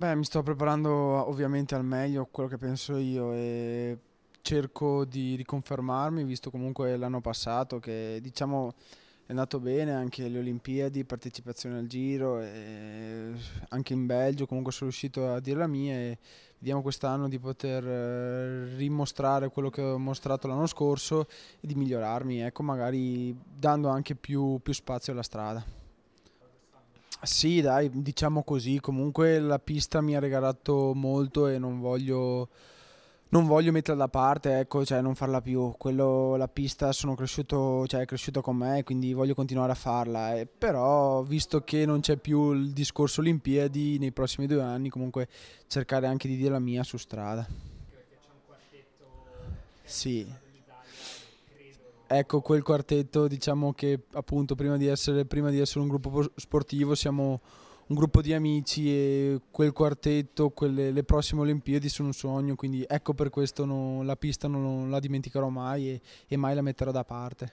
Beh, mi sto preparando ovviamente al meglio quello che penso io e cerco di riconfermarmi, visto comunque l'anno passato che diciamo è andato bene anche le Olimpiadi, partecipazione al giro, anche in Belgio comunque sono riuscito a dire la mia e vediamo quest'anno di poter eh, rimostrare quello che ho mostrato l'anno scorso e di migliorarmi, ecco magari dando anche più, più spazio alla strada. Sì, dai, diciamo così. Comunque la pista mi ha regalato molto e non voglio, non voglio metterla da parte, ecco, cioè non farla più. Quello, la pista sono cresciuto, cioè è cresciuto con me, quindi voglio continuare a farla. E, però, visto che non c'è più il discorso Olimpiadi, nei prossimi due anni comunque cercare anche di dire la mia su strada. Sì ecco quel quartetto diciamo che appunto prima di essere, prima di essere un gruppo sportivo siamo un gruppo di amici e quel quartetto, quelle, le prossime Olimpiadi sono un sogno, quindi ecco per questo no, la pista non, la dimenticherò mai e, e, mai la metterò da parte.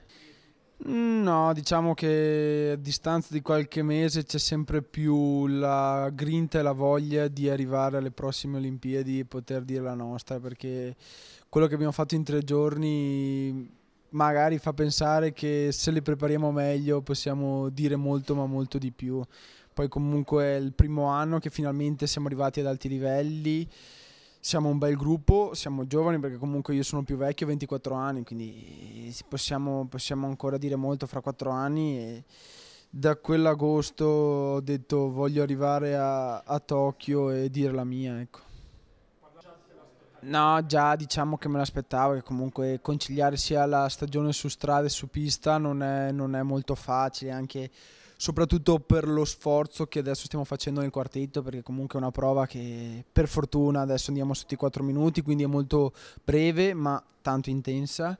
No, diciamo che a distanza di qualche mese c'è sempre più la grinta e la voglia di arrivare alle prossime Olimpiadi e poter dire la nostra, perché quello che abbiamo fatto in tre giorni magari fa pensare che se le prepariamo meglio possiamo dire molto ma molto di più. Poi comunque è il primo anno che finalmente siamo arrivati ad alti livelli, siamo un bel gruppo, siamo giovani perché comunque io sono più vecchio, 24 anni, quindi possiamo, possiamo ancora dire molto fra 4 anni. E da quell'agosto ho detto voglio arrivare a, a Tokyo e dire la mia. Ecco. No, già diciamo che me l'aspettavo, che comunque conciliare sia la stagione su strada e su pista non è, non è molto facile, anche soprattutto per lo sforzo che adesso stiamo facendo nel quartetto, perché comunque è una prova che per fortuna adesso andiamo sotto i 4 minuti, quindi è molto breve ma tanto intensa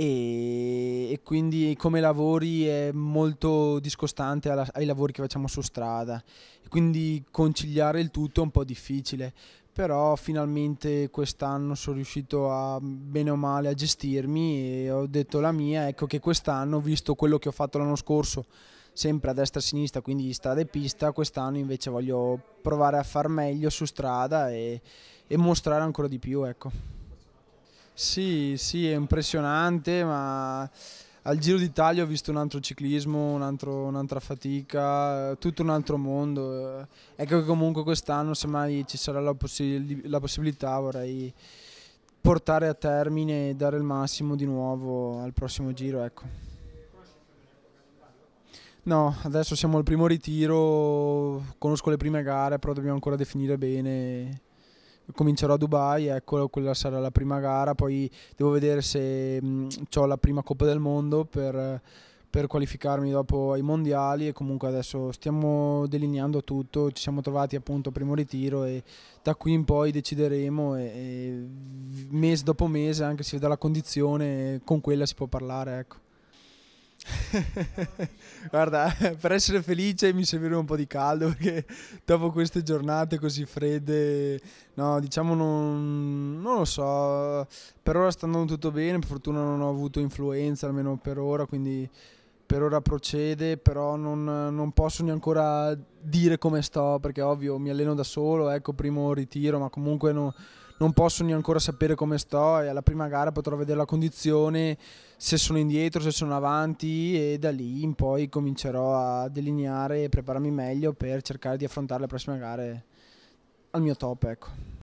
e, quindi come lavori è molto discostante alla, ai lavori che facciamo su strada e quindi conciliare il tutto è un po' difficile però finalmente quest'anno sono riuscito a bene o male a gestirmi e ho detto la mia ecco che quest'anno visto quello che ho fatto l'anno scorso sempre a destra e a sinistra quindi strada e pista quest'anno invece voglio provare a far meglio su strada e, e mostrare ancora di più ecco sì, sì, è impressionante, ma al Giro d'Italia ho visto un altro ciclismo, un'altra fatica, tutto un altro mondo. Ecco che comunque quest'anno, se mai ci sarà la, possi la possibilità, vorrei portare a termine e dare il massimo di nuovo al prossimo giro. Ecco. No, adesso siamo al primo ritiro, conosco le prime gare, però dobbiamo ancora definire bene comincerò a Dubai, ecco, quella sarà la prima gara, poi devo vedere se mm, ho la prima Coppa del Mondo per, per, qualificarmi dopo ai mondiali e comunque adesso stiamo delineando tutto, ci siamo trovati appunto al primo ritiro e da qui in poi decideremo e, e mese dopo mese, anche se vede la condizione, con quella si può parlare. Ecco. Guarda, per essere felice mi serviva un po' di caldo perché dopo queste giornate così fredde, no, diciamo non, non, lo so, per ora sta andando tutto bene, per fortuna non ho avuto influenza almeno per ora, quindi per ora procede, però non, non posso neanche dire come sto perché ovvio mi alleno da solo, ecco primo ritiro, ma comunque non non posso neanche ancora sapere come sto e alla prima gara potrò vedere la condizione, se sono indietro, se sono avanti e da lì in poi comincerò a delineare e prepararmi meglio per cercare di affrontare le prossime gare al mio top. Ecco.